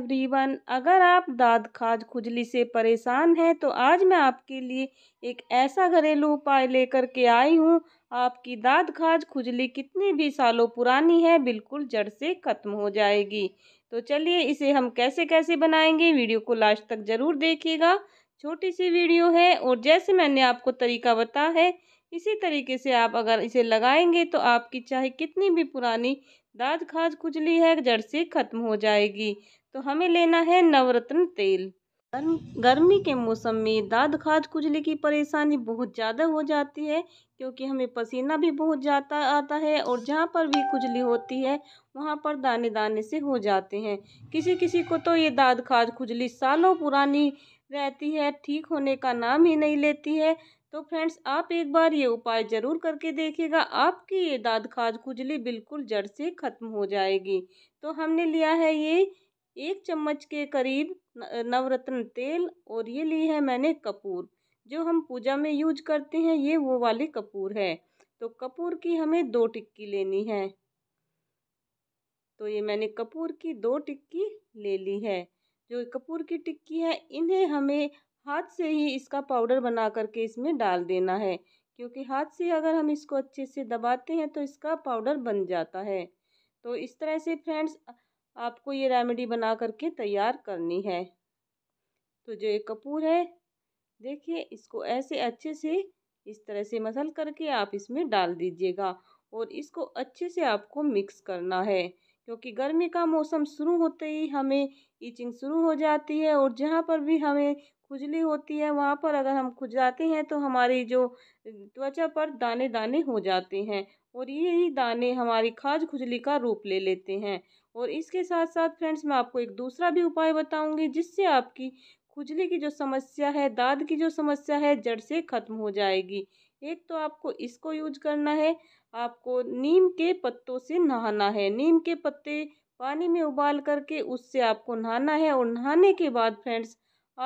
everyone अगर आप दाद खाज खुजली से परेशान हैं तो आज मैं आपके लिए एक ऐसा घरेलू उपाय लेकर के आई हूँ आपकी दाद खाज खुजली कितने भी सालों पुरानी है बिल्कुल जड़ से ख़त्म हो जाएगी तो चलिए इसे हम कैसे कैसे बनाएंगे वीडियो को लास्ट तक ज़रूर देखिएगा छोटी सी वीडियो है और जैसे मैंने आपको तरीका बताया है इसी तरीके से आप अगर इसे लगाएंगे तो आपकी चाहे कितनी भी पुरानी दाद खाज खुजली है जड़ से ख़त्म हो जाएगी तो हमें लेना है नवरत्न तेल गर्मी के मौसम में दाद खाज खुजली की परेशानी बहुत ज़्यादा हो जाती है क्योंकि हमें पसीना भी बहुत ज़्यादा आता है और जहाँ पर भी खुजली होती है वहाँ पर दाने दाने से हो जाते हैं किसी किसी को तो ये दाद खाज खुजली सालों पुरानी रहती है ठीक होने का नाम ही नहीं लेती है तो फ्रेंड्स आप एक बार ये उपाय ज़रूर करके देखिएगा आपकी ये दाद खाज खुजली बिल्कुल जड़ से ख़त्म हो जाएगी तो हमने लिया है ये एक चम्मच के करीब नवरत्न तेल और ये ली है मैंने कपूर जो हम पूजा में यूज करते हैं ये वो वाले कपूर है तो कपूर की हमें दो टिक्की लेनी है तो ये मैंने कपूर की दो टिक्की ले ली है जो कपूर की टिक्की है इन्हें हमें हाथ से ही इसका पाउडर बना करके इसमें डाल देना है क्योंकि हाथ से अगर हम इसको अच्छे से दबाते हैं तो इसका पाउडर बन जाता है तो इस तरह से फ्रेंड्स आपको ये रेमेडी बना करके तैयार करनी है तो जो ये कपूर है देखिए इसको ऐसे अच्छे से इस तरह से मसल करके आप इसमें डाल दीजिएगा और इसको अच्छे से आपको मिक्स करना है क्योंकि गर्मी का मौसम शुरू होते ही हमें इचिंग शुरू हो जाती है और जहाँ पर भी हमें खुजली होती है वहाँ पर अगर हम खुज जाते हैं तो हमारी जो त्वचा पर दाने दाने हो जाते हैं और ये ही दाने हमारी खाज खुजली का रूप ले लेते हैं और इसके साथ साथ फ्रेंड्स मैं आपको एक दूसरा भी उपाय बताऊंगी जिससे आपकी खुजली की जो समस्या है दाद की जो समस्या है जड़ से ख़त्म हो जाएगी एक तो आपको इसको यूज करना है आपको नीम के पत्तों से नहाना है नीम के पत्ते पानी में उबाल करके उससे आपको नहाना है और नहाने के बाद फ्रेंड्स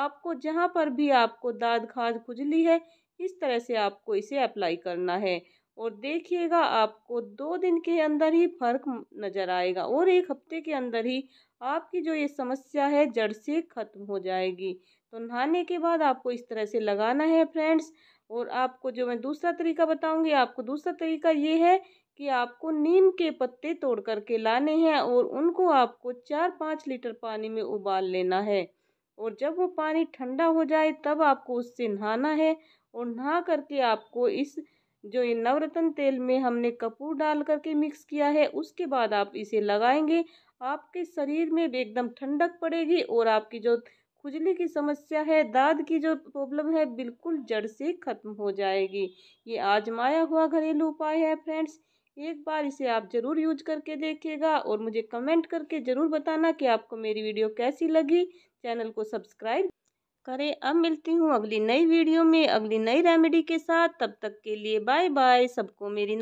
आपको जहाँ पर भी आपको दाद खाद खुजली है इस तरह से आपको इसे अप्लाई करना है और देखिएगा आपको दो दिन के अंदर ही फर्क नज़र आएगा और एक हफ्ते के अंदर ही आपकी जो ये समस्या है जड़ से ख़त्म हो जाएगी तो नहाने के बाद आपको इस तरह से लगाना है फ्रेंड्स और आपको जो मैं दूसरा तरीका बताऊंगी आपको दूसरा तरीका ये है कि आपको नीम के पत्ते तोड़ करके लाने हैं और उनको आपको चार पाँच लीटर पानी में उबाल लेना है और जब वो पानी ठंडा हो जाए तब आपको उससे नहाना है और नहा करके आपको इस जो ये नवरत्न तेल में हमने कपूर डाल करके मिक्स किया है उसके बाद आप इसे लगाएंगे आपके शरीर में भी एकदम ठंडक पड़ेगी और आपकी जो खुजली की समस्या है दाद की जो प्रॉब्लम है बिल्कुल जड़ से ख़त्म हो जाएगी ये आजमाया हुआ घरेलू उपाय है फ्रेंड्स एक बार इसे आप ज़रूर यूज करके देखिएगा और मुझे कमेंट करके ज़रूर बताना कि आपको मेरी वीडियो कैसी लगी चैनल को सब्सक्राइब करें अब मिलती हूँ अगली नई वीडियो में अगली नई रेमेडी के साथ तब तक के लिए बाय बाय सबको मेरी